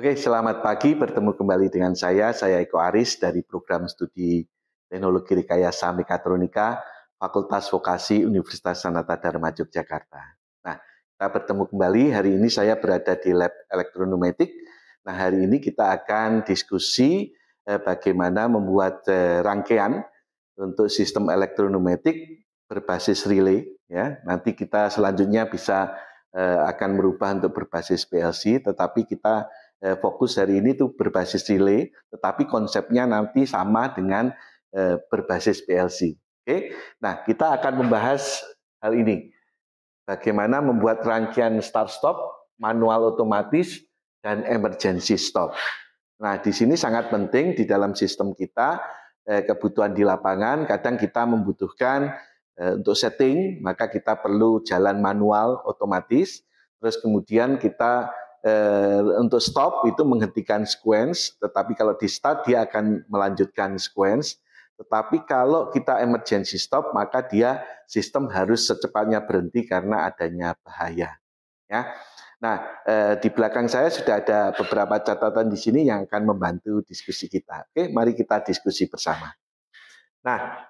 Oke, selamat pagi. Bertemu kembali dengan saya, saya Eko Aris dari program studi Teknologi Rekayasa Mekatronika Fakultas Vokasi Universitas Sanata Dharma Yogyakarta. Nah, kita bertemu kembali. Hari ini saya berada di lab elektronumetik. Nah, hari ini kita akan diskusi eh, bagaimana membuat eh, rangkaian untuk sistem elektronumetik berbasis relay. Ya, nanti kita selanjutnya bisa eh, akan merubah untuk berbasis PLC, tetapi kita Eh, fokus hari ini itu berbasis relay, tetapi konsepnya nanti sama dengan eh, berbasis PLC. Oke, nah kita akan membahas hal ini. Bagaimana membuat rangkaian start stop, manual otomatis, dan emergency stop. Nah, di sini sangat penting di dalam sistem kita eh, kebutuhan di lapangan. Kadang kita membutuhkan untuk setting, maka kita perlu jalan manual otomatis. Terus kemudian kita eh, untuk stop itu menghentikan sequence, tetapi kalau di start dia akan melanjutkan sequence. Tetapi kalau kita emergency stop, maka dia sistem harus secepatnya berhenti karena adanya bahaya. Ya. Nah, eh, di belakang saya sudah ada beberapa catatan di sini yang akan membantu diskusi kita. Oke, mari kita diskusi bersama. Nah,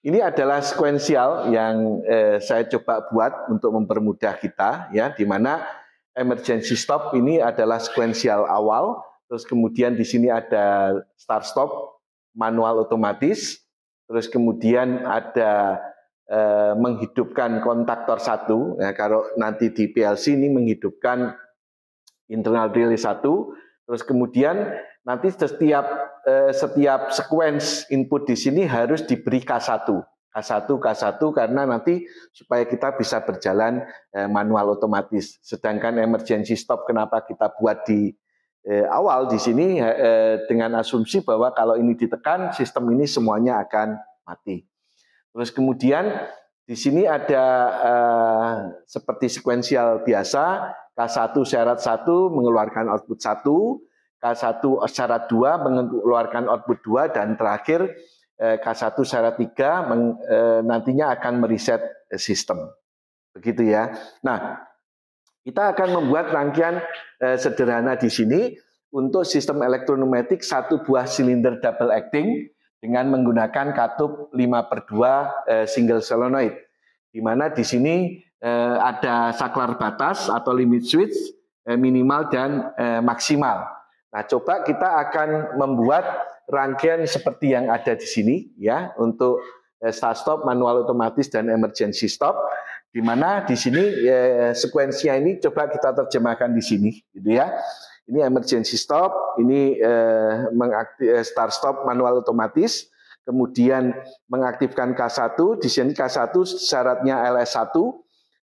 ini adalah sekuensial yang eh, saya coba buat untuk mempermudah kita, ya, di mana emergency stop ini adalah sekuensial awal, terus kemudian di sini ada start stop manual otomatis, terus kemudian ada eh, menghidupkan kontaktor satu, ya, kalau nanti di PLC ini menghidupkan internal relay satu, terus kemudian nanti setiap eh, setiap sequence input di sini harus diberi K1. K1, K1 karena nanti supaya kita bisa berjalan eh, manual otomatis. Sedangkan emergency stop kenapa kita buat di eh, awal di sini eh, dengan asumsi bahwa kalau ini ditekan sistem ini semuanya akan mati. Terus kemudian di sini ada eh, seperti sekuensial biasa K1 syarat 1 mengeluarkan output 1 K1 syarat 2 mengeluarkan output 2 dan terakhir eh, K1 syarat 3 eh, nantinya akan mereset sistem. Begitu ya. Nah, kita akan membuat rangkaian eh, sederhana di sini untuk sistem elektronometrik satu buah silinder double acting dengan menggunakan katup 5 per 2 single solenoid. Di mana di sini ada saklar batas atau limit switch minimal dan maksimal. Nah, coba kita akan membuat rangkaian seperti yang ada di sini ya untuk eh, start stop manual otomatis dan emergency stop di mana di sini eh, sekuensinya ini coba kita terjemahkan di sini gitu ya. Ini emergency stop, ini eh, mengaktif, eh, start stop manual otomatis, kemudian mengaktifkan K1, di sini K1 syaratnya LS1,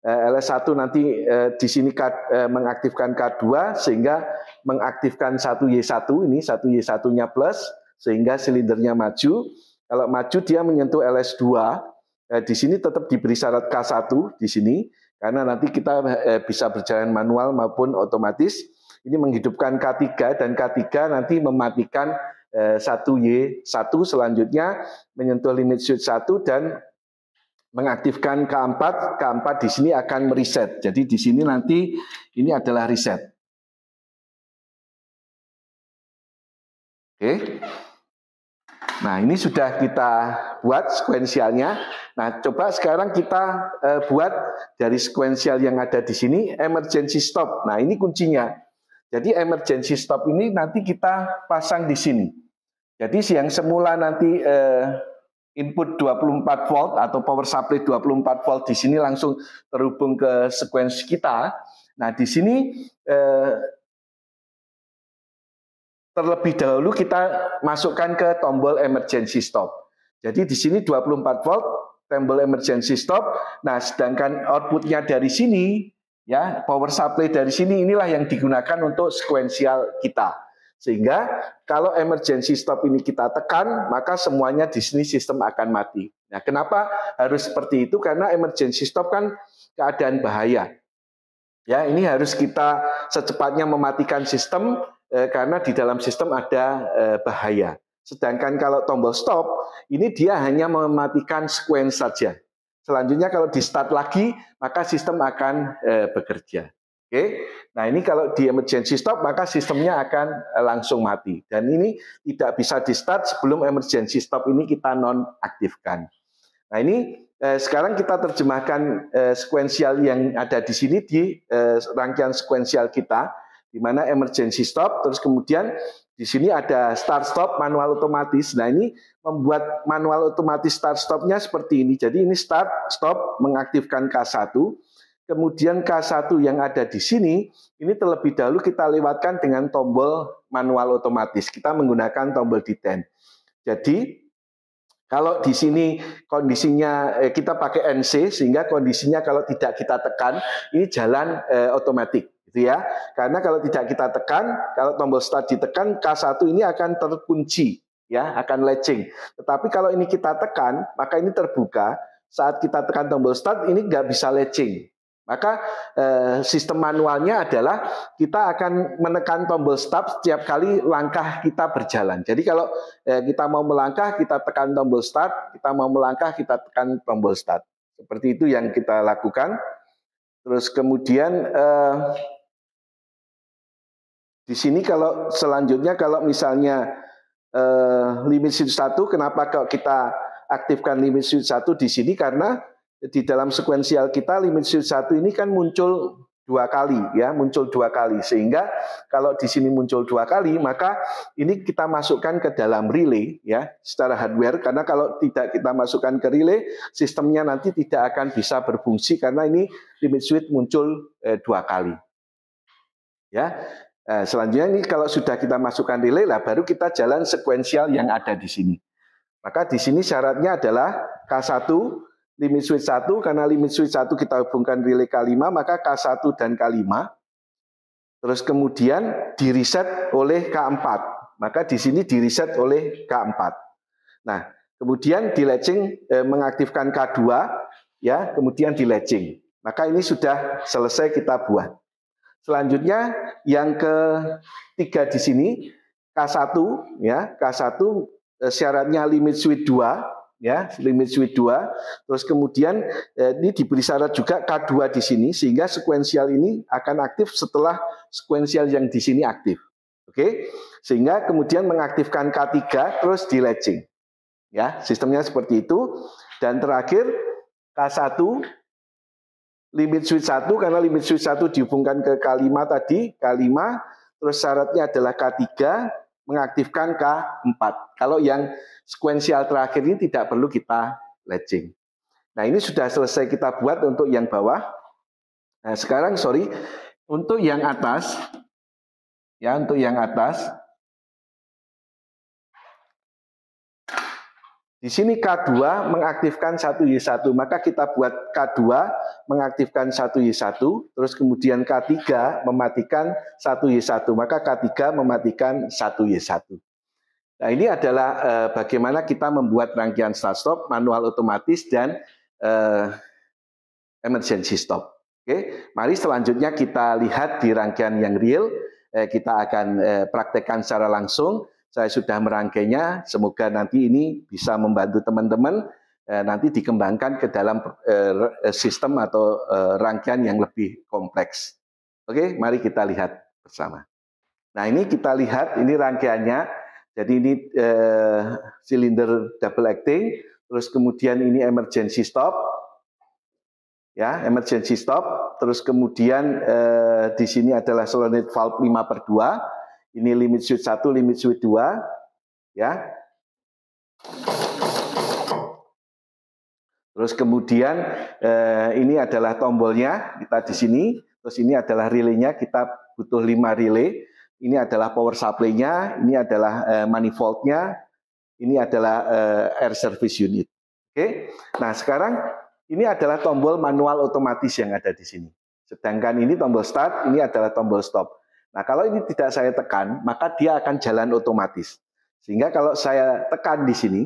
Eh, LS1 nanti eh, di sini eh, mengaktifkan K2 sehingga mengaktifkan 1Y1 ini 1Y1-nya plus sehingga silindernya maju. Kalau maju dia menyentuh LS2. Di sini tetap diberi syarat K1 di sini karena nanti kita bisa berjalan manual maupun otomatis. Ini menghidupkan K3 dan K3 nanti mematikan 1Y1 selanjutnya menyentuh limit switch 1 dan mengaktifkan keempat keempat di sini akan mereset. Jadi di sini nanti ini adalah reset Oke. Nah, ini sudah kita buat sekuensialnya. Nah, coba sekarang kita eh, buat dari sekuensial yang ada di sini emergency stop. Nah, ini kuncinya. Jadi emergency stop ini nanti kita pasang di sini. Jadi yang semula nanti eh, input 24 volt atau power supply 24 volt di sini langsung terhubung ke sequence kita. Nah, di sini eh, terlebih dahulu kita masukkan ke tombol emergency stop. Jadi di sini 24 volt, tombol emergency stop. Nah, sedangkan outputnya dari sini, ya power supply dari sini inilah yang digunakan untuk sequential kita. Sehingga kalau emergency stop ini kita tekan, maka semuanya di sini sistem akan mati. Nah, kenapa harus seperti itu? Karena emergency stop kan keadaan bahaya. Ya, ini harus kita secepatnya mematikan sistem eh, karena di dalam sistem ada eh, bahaya. Sedangkan kalau tombol stop, ini dia hanya mematikan sequence saja. Selanjutnya kalau di start lagi, maka sistem akan eh, bekerja. Oke, okay? nah ini kalau di emergency stop maka sistemnya akan eh, langsung mati dan ini tidak bisa di start sebelum emergency stop ini kita nonaktifkan. Nah ini eh, sekarang kita terjemahkan eh, sekuensial yang ada di sini di eh, rangkaian sekuensial kita, di mana emergency stop, terus kemudian di sini ada start stop manual otomatis. Nah ini membuat manual otomatis start stopnya seperti ini. Jadi ini start stop mengaktifkan K1 Kemudian K1 yang ada di sini, ini terlebih dahulu kita lewatkan dengan tombol manual otomatis. Kita menggunakan tombol detent. Jadi, kalau di sini kondisinya eh, kita pakai NC, sehingga kondisinya kalau tidak kita tekan, ini jalan eh, otomatis gitu ya. Karena kalau tidak kita tekan, kalau tombol start ditekan, K1 ini akan terkunci, ya, akan lecing. Tetapi kalau ini kita tekan, maka ini terbuka. Saat kita tekan tombol start, ini nggak bisa lecing. Maka eh, sistem manualnya adalah kita akan menekan tombol start setiap kali langkah kita berjalan. Jadi kalau eh, kita mau melangkah, kita tekan tombol start. Kita mau melangkah, kita tekan tombol start. Seperti itu yang kita lakukan. Terus kemudian eh, di sini kalau selanjutnya kalau misalnya eh, limit switch 1, kenapa kalau kita aktifkan limit switch 1 di sini? Karena di dalam sekuensial kita limit switch satu ini kan muncul dua kali ya muncul dua kali sehingga kalau di sini muncul dua kali maka ini kita masukkan ke dalam relay ya secara hardware karena kalau tidak kita masukkan ke relay sistemnya nanti tidak akan bisa berfungsi karena ini limit switch muncul eh, dua kali ya eh, selanjutnya ini kalau sudah kita masukkan relay lah baru kita jalan sekuensial yang ada di sini maka di sini syaratnya adalah K1 limit switch 1, karena limit switch 1 kita hubungkan relay K5, maka K1 dan K5, terus kemudian diriset oleh K4. Maka di sini diriset oleh K4. Nah, kemudian di latching eh, mengaktifkan K2, ya, kemudian di latching. Maka ini sudah selesai kita buat. Selanjutnya yang ketiga di sini K1 ya, K1 eh, syaratnya limit switch 2 ya limit switch 2 terus kemudian eh, ini diberi syarat juga K2 di sini sehingga sekuensial ini akan aktif setelah sekuensial yang di sini aktif oke okay? sehingga kemudian mengaktifkan K3 terus di latching ya sistemnya seperti itu dan terakhir K1 limit switch 1 karena limit switch 1 dihubungkan ke K5 tadi K5 terus syaratnya adalah K3 mengaktifkan K4. Kalau yang sekuensial terakhir ini tidak perlu kita latching. Nah, ini sudah selesai kita buat untuk yang bawah. Nah, sekarang sorry, untuk yang atas, ya untuk yang atas, Di sini K2 mengaktifkan 1Y1, maka kita buat K2 mengaktifkan 1Y1, terus kemudian K3 mematikan 1Y1, maka K3 mematikan 1Y1. Nah ini adalah eh, bagaimana kita membuat rangkaian start stop manual otomatis dan eh, emergency stop. Oke, mari selanjutnya kita lihat di rangkaian yang real, eh, kita akan eh, praktekkan secara langsung saya sudah merangkainya, semoga nanti ini bisa membantu teman-teman eh, nanti dikembangkan ke dalam eh, eh, sistem atau rangkaian yang lebih kompleks. Oke, mari kita lihat bersama. Nah, ini kita lihat ini rangkaiannya. Jadi ini silinder double acting, terus kemudian ini emergency stop. Ya, emergency stop, terus kemudian eh, di sini adalah solenoid valve 5 per 2, ini limit switch 1, limit switch 2. Ya. Terus kemudian eh, ini adalah tombolnya, kita di sini. Terus ini adalah relaynya, kita butuh 5 relay. Ini adalah power supply-nya, ini adalah eh, manifold-nya, ini adalah eh, air service unit. Oke. Nah, sekarang ini adalah tombol manual otomatis yang ada di sini. Sedangkan ini tombol start, ini adalah tombol stop. Nah, kalau ini tidak saya tekan, maka dia akan jalan otomatis. Sehingga kalau saya tekan di sini,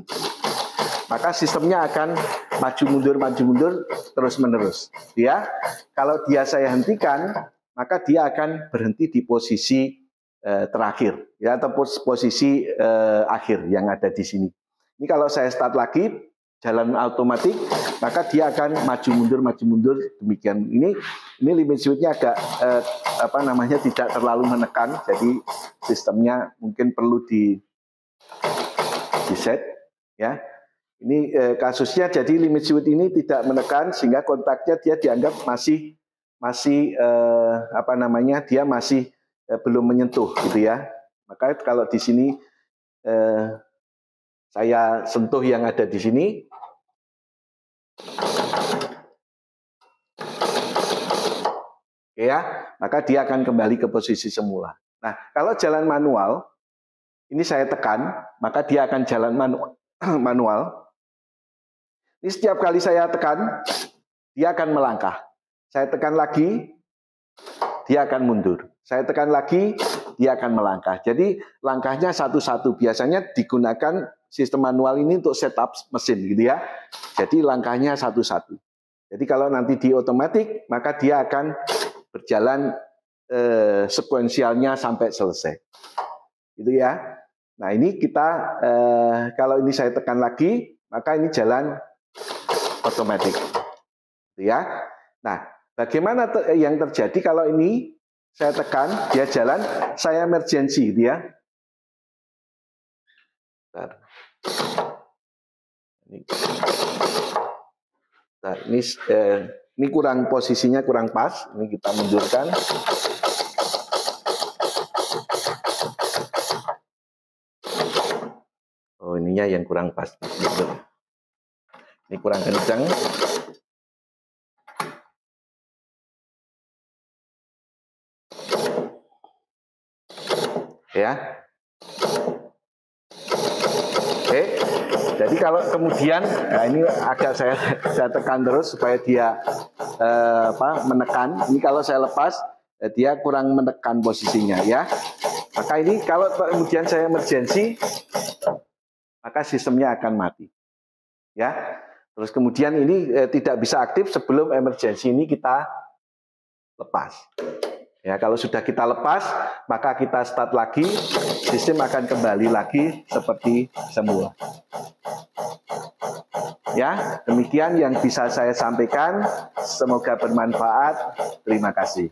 maka sistemnya akan maju mundur maju mundur terus menerus. Ya, kalau dia saya hentikan, maka dia akan berhenti di posisi eh, terakhir, ya atau posisi eh, akhir yang ada di sini. Ini kalau saya start lagi, jalan otomatis maka dia akan maju mundur maju mundur demikian ini ini limit switchnya agak eh, apa namanya tidak terlalu menekan jadi sistemnya mungkin perlu di di set ya ini eh, kasusnya jadi limit switch ini tidak menekan sehingga kontaknya dia dianggap masih masih eh, apa namanya dia masih eh, belum menyentuh gitu ya maka kalau di sini eh, saya sentuh yang ada di sini. Oke ya, maka dia akan kembali ke posisi semula. Nah, kalau jalan manual, ini saya tekan, maka dia akan jalan manual. manual. Ini setiap kali saya tekan, dia akan melangkah. Saya tekan lagi, dia akan mundur. Saya tekan lagi, dia akan melangkah. Jadi langkahnya satu-satu. Biasanya digunakan sistem manual ini untuk setup mesin gitu ya. Jadi langkahnya satu-satu. Jadi kalau nanti di otomatik maka dia akan berjalan eh, sekuensialnya sampai selesai. Gitu ya. Nah, ini kita eh, kalau ini saya tekan lagi, maka ini jalan otomatis. Gitu ya. Nah, bagaimana yang terjadi kalau ini saya tekan dia jalan, saya emergency gitu ya. Bentar. Ini. Bentar. ini eh, ini kurang posisinya kurang pas. Ini kita mundurkan. Oh, ininya yang kurang pas. Ini kurang kencang. Ya, Jadi kalau kemudian nah ini agak saya saya tekan terus supaya dia eh, apa menekan. Ini kalau saya lepas eh, dia kurang menekan posisinya ya. Maka ini kalau kemudian saya emergensi maka sistemnya akan mati. Ya. Terus kemudian ini eh, tidak bisa aktif sebelum emergensi ini kita lepas. Ya, kalau sudah kita lepas, maka kita start lagi, sistem akan kembali lagi seperti semula. Ya, demikian yang bisa saya sampaikan. Semoga bermanfaat. Terima kasih.